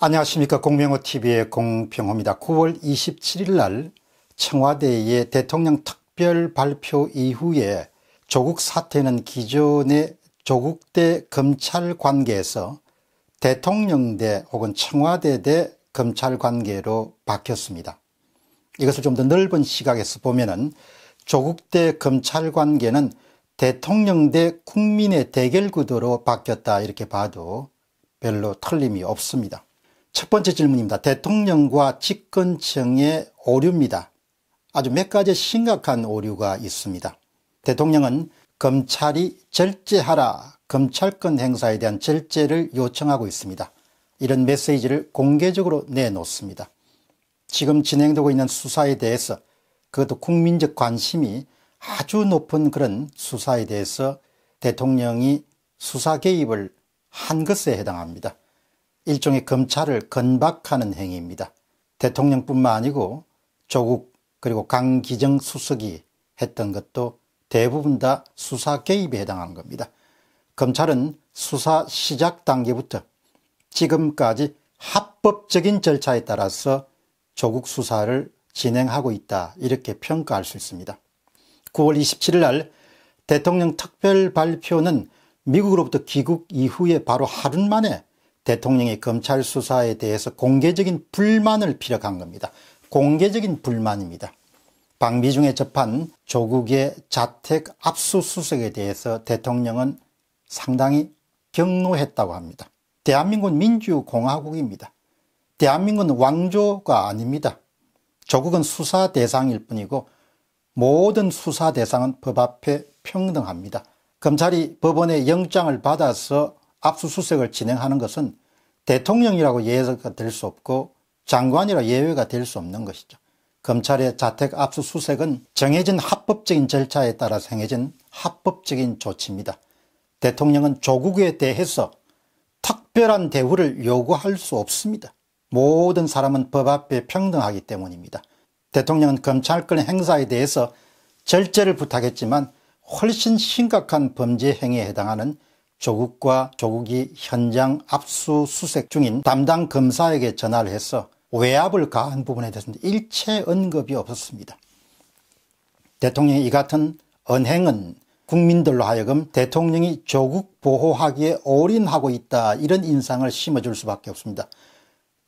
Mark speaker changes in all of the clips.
Speaker 1: 안녕하십니까 공명호 t v 의공평호입니다 9월 27일 날 청와대의 대통령 특별 발표 이후에 조국 사태는 기존의 조국 대 검찰 관계에서 대통령 대 혹은 청와대 대 검찰 관계로 바뀌었습니다. 이것을 좀 더 넓은 시각에서 보면은 조국 대 검찰 관계는 대통령 대 국민의 대결 구도로 바뀌었다 이렇게 봐도 별로 틀림이 없습니다. 첫 번째 질문입니다. 대통령과 집권층의 오류입니다. 아주 몇 가지 심각한 오류가 있습니다. 대통령은 검찰이 절제하라 검찰권 행사에 대한 절제를 요청하고 있습니다. 이런 메시지를 공개적으로 내놓습니다. 지금 진행되고 있는 수사에 대해서 그것도 국민적 관심이 아주 높은 그런 수사에 대해서 대통령이 수사 개입을 한 것에 해당합니다. 일종의 검찰을 건박하는 행위입니다. 대통령뿐만 아니고 조국 그리고 강기정 수석이 했던 것도 대부분 다 수사 개입에 해당하는 겁니다. 검찰은 수사 시작 단계부터 지금까지 합법적인 절차에 따라서 조국 수사를 진행하고 있다 이렇게 평가할 수 있습니다. 9월 27일 날 대통령 특별 발표는 미국으로부터 귀국 이후에 바로 하루 만에 대통령이 검찰 수사에 대해서 공개적인 불만을 피력한 겁니다. 공개적인 불만입니다. 방비 중에 접한 조국의 자택 압수수색에 대해서 대통령은 상당히 경로했다고 합니다. 대한민국은 민주공화국입니다. 대한민국은 왕조가 아닙니다. 조국은 수사 대상일 뿐이고 모든 수사 대상은 법 앞에 평등합니다. 검찰이 법원의 영장을 받아서 압수수색을 진행하는 것은 대통령이라고 예외가 될 수 없고 장관이라 예외가 될 수 없는 것이죠. 검찰의 자택 압수수색은 정해진 합법적인 절차에 따라 생해진 합법적인 조치입니다. 대통령은 조국에 대해서 특별한 대우를 요구할 수 없습니다. 모든 사람은 법 앞에 평등하기 때문입니다. 대통령은 검찰권 행사에 대해서 절제를 부탁했지만 훨씬 심각한 범죄 행위에 해당하는 조국과 조국이 현장 압수수색 중인 담당 검사에게 전화를 해서 외압을 가한 부분에 대해서는 일체 언급이 없었습니다. 대통령이 이 같은 언행은 국민들로 하여금 대통령이 조국 보호하기에 올인하고 있다 이런 인상을 심어줄 수밖에 없습니다.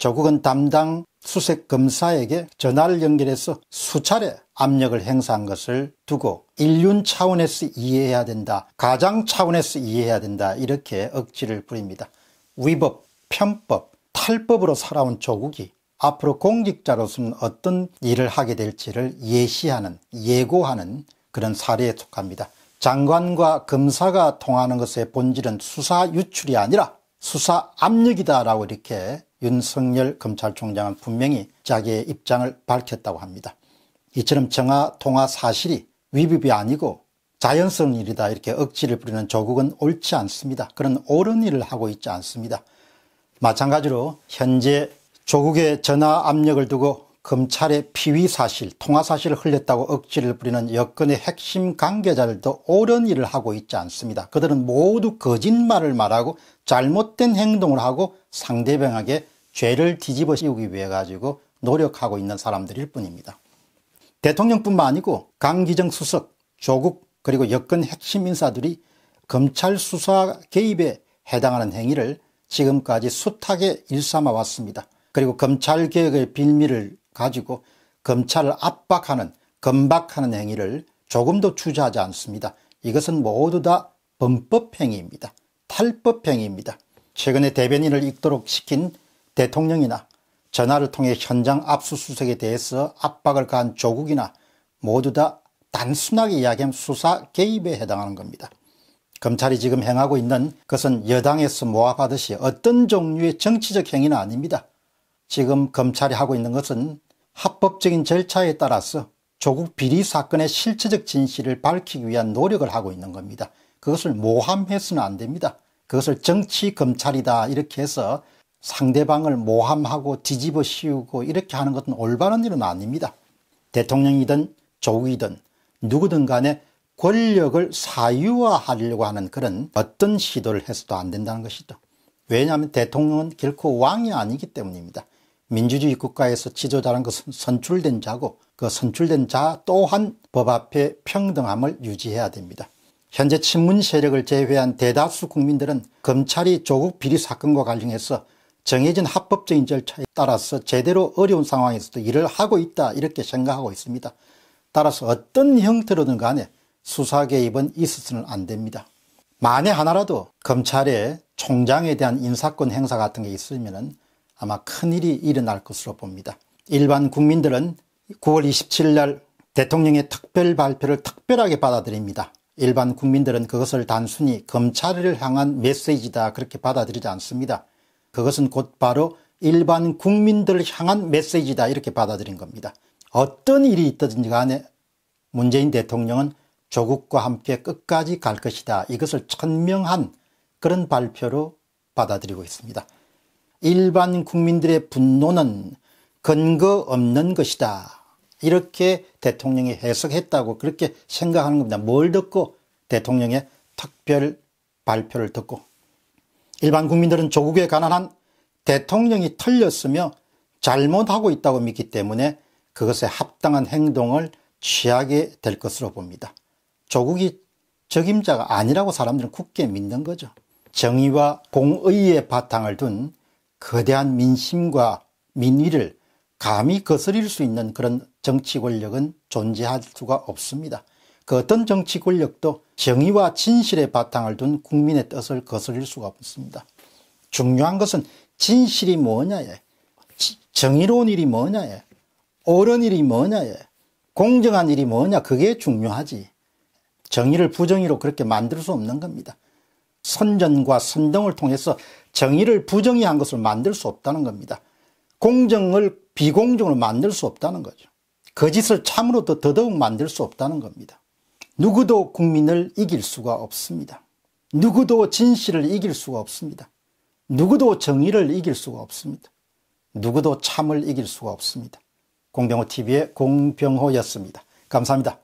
Speaker 1: 조국은 담당 수색 검사에게 전화를 연결해서 수차례 압력을 행사한 것을 두고 인륜 차원에서 이해해야 된다 가장 차원에서 이해해야 된다 이렇게 억지를 부립니다. 위법, 편법, 탈법으로 살아온 조국이 앞으로 공직자로서는 어떤 일을 하게 될지를 예시하는 예고하는 그런 사례에 속합니다. 장관과 검사가 통하는 것의 본질은 수사 유출이 아니라 수사 압력이다라고 이렇게 윤석열 검찰총장은 분명히 자기의 입장을 밝혔다고 합니다. 이처럼 청와 통화 사실이 위법이 아니고 자연스러운 일이다 이렇게 억지를 부리는 조국은 옳지 않습니다. 그런 옳은 일을 하고 있지 않습니다. 마찬가지로 현재 조국의 전화 압력을 두고 검찰의 피위 사실, 통화 사실을 흘렸다고 억지를 부리는 여건의 핵심 관계자들도 옳은 일을 하고 있지 않습니다. 그들은 모두 거짓말을 말하고 잘못된 행동을 하고 상대방에게 죄를 뒤집어 씌우기 위해 가지고 노력하고 있는 사람들일 뿐입니다. 대통령뿐만 아니고 강기정 수석, 조국 그리고 여권 핵심 인사들이 검찰 수사 개입에 해당하는 행위를 지금까지 숱하게 일삼아 왔습니다. 그리고 검찰개혁의 빌미를 가지고 검찰을 압박하는 건박하는 행위를 조금도 추자하지 않습니다. 이것은 모두 다 범법행위입니다. 탈법행위입니다. 최근에 대변인을 읽도록 시킨 대통령이나 전화를 통해 현장 압수수색에 대해서 압박을 가한 조국이나 모두 다 단순하게 이야기하 수사 개입에 해당하는 겁니다. 검찰이 지금 행하고 있는 것은 여당에서 모아가듯이 어떤 종류의 정치적 행위는 아닙니다. 지금 검찰이 하고 있는 것은 합법적인 절차에 따라서 조국 비리 사건의 실체적 진실을 밝히기 위한 노력을 하고 있는 겁니다. 그것을 모함해서는 안 됩니다. 그것을 정치 검찰이다 이렇게 해서 상대방을 모함하고 뒤집어 씌우고 이렇게 하는 것은 올바른 일은 아닙니다. 대통령이든 조국이든 누구든 간에 권력을 사유화하려고 하는 그런 어떤 시도를 해서도 안 된다는 것이죠. 왜냐하면 대통령은 결코 왕이 아니기 때문입니다. 민주주의 국가에서 지도자란 것은 선출된 자고 그 선출된 자 또한 법 앞에 평등함을 유지해야 됩니다. 현재 친문 세력을 제외한 대다수 국민들은 검찰이 조국 비리 사건과 관련해서 정해진 합법적인 절차에 따라서 제대로 어려운 상황에서도 일을 하고 있다 이렇게 생각하고 있습니다. 따라서 어떤 형태로든 간에 수사 개입은 있어서는 안 됩니다. 만에 하나라도 검찰의 총장에 대한 인사권 행사 같은 게 있으면 아마 큰일이 일어날 것으로 봅니다. 일반 국민들은 9월 27일 날 대통령의 특별 발표를 특별하게 받아들입니다. 일반 국민들은 그것을 단순히 검찰을 향한 메시지다 그렇게 받아들이지 않습니다. 그것은 곧바로 일반 국민들을 향한 메시지다 이렇게 받아들인 겁니다. 어떤 일이 있든지 간에 문재인 대통령은 조국과 함께 끝까지 갈 것이다 이것을 천명한 그런 발표로 받아들이고 있습니다. 일반 국민들의 분노는 근거 없는 것이다 이렇게 대통령이 해석했다고 그렇게 생각하는 겁니다. 뭘 듣고 대통령의 특별 발표를 듣고 일반 국민들은 조국에 가난한 대통령이 틀렸으며 잘못하고 있다고 믿기 때문에 그것에 합당한 행동을 취하게 될 것으로 봅니다. 조국이 적임자가 아니라고 사람들은 굳게 믿는 거죠. 정의와 공의의 바탕을 둔 거대한 민심과 민의를 감히 거스릴 수 있는 그런 정치 권력은 존재할 수가 없습니다. 그 어떤 정치 권력도 정의와 진실의 바탕을 둔 국민의 뜻을 거슬릴 수가 없습니다. 중요한 것은 진실이 뭐냐에 정의로운 일이 뭐냐에 옳은 일이 뭐냐에 공정한 일이 뭐냐 그게 중요하지 정의를 부정의로 그렇게 만들 수 없는 겁니다. 선전과 선동을 통해서 정의를 부정의한 것을 만들 수 없다는 겁니다. 공정을 비공정으로 만들 수 없다는 거죠. 거짓을 참으로 더 더더욱 만들 수 없다는 겁니다. 누구도 국민을 이길 수가 없습니다. 누구도 진실을 이길 수가 없습니다. 누구도 정의를 이길 수가 없습니다. 누구도 참을 이길 수가 없습니다. 공병호 TV의 공병호였습니다. 감사합니다.